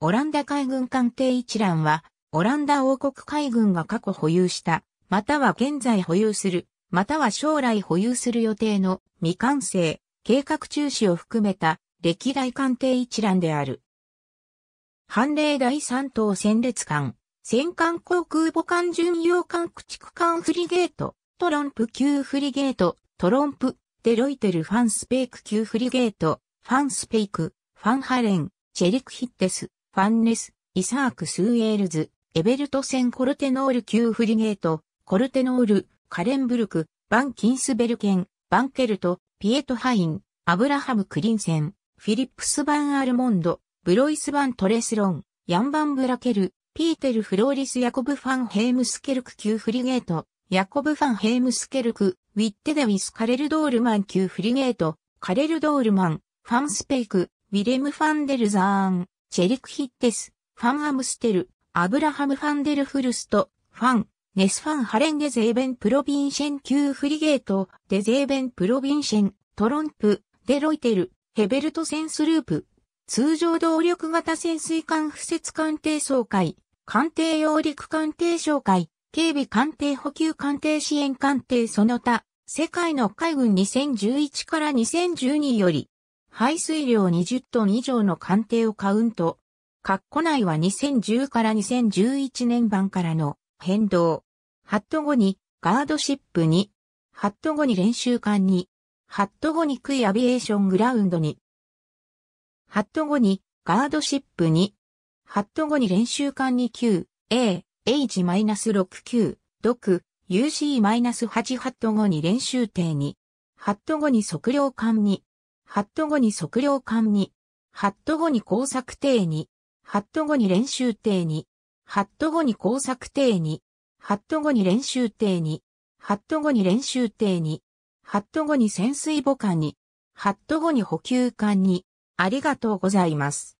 オランダ海軍艦艇一覧は、オランダ王国海軍が過去保有した、または現在保有する、または将来保有する予定の未完成、計画中止を含めた歴代艦艇一覧である。判例第3等戦列艦、戦艦航空母艦巡洋艦駆逐艦フリゲート、トロンプ級フリゲート、トロンプ、デロイテルファンスペイク級フリゲート、ファンスペイク、ファンハレン、チェリクヒッテス。ファンネス、イサーク・スーエールズ、エベルトセン・コルテノール級フリゲート、コルテノール、カレンブルク、バン・キンスベルケン、バンケルト、ピエトハイン、アブラハム・クリンセン、フィリップス・バン・アルモンド、ブロイス・バン・トレスロン、ヤンバン・ブラケル、ピーテル・フローリス・ヤコブ・ファン・ヘームスケルク級フリゲート、ヤコブ・ファン・ヘームスケルク、ウィッテ・デウィス・カレル・ドールマン級フリゲート、カレル・ドールマン、ファン・スペイク、ウィレム・ファンデルザーン、チェリクヒッテス、ファン・アムステル、アブラハム・ファンデル・フルスト、ファン、ネスファン・ハレンデ・ゼーベン・プロビンシェン級フリゲート、デゼーベン・プロビンシェン、トロンプ、デロイテル、ヘベルト・センスループ、通常動力型潜水艦不設艦艇総会、艦艇揚陸艦艇紹介、警備艦艇補給艦艇支援艦艇その他、世界の海軍2011から2012より、排水量20トン以上の艦艇をカウント。括弧内は2010から2011年版からの変動。ハット後にガードシップに、ハット後に練習艦に、ハット後にクイアビエーショングラウンドに、ハット後にガードシップに、ハット後に練習艦に9、A、H-6 級、毒、UC-8 ハット後に練習艇に、ハット後に測量艦に、ハット後に測量艦に、ハット後に工作艇に、ハット後に練習艇に、ハット後に工作艇に、ハット後に練習艇に、ハット後に練習艇に、ハット後に潜水母艦に、ハット後に補給艦に、ありがとうございます。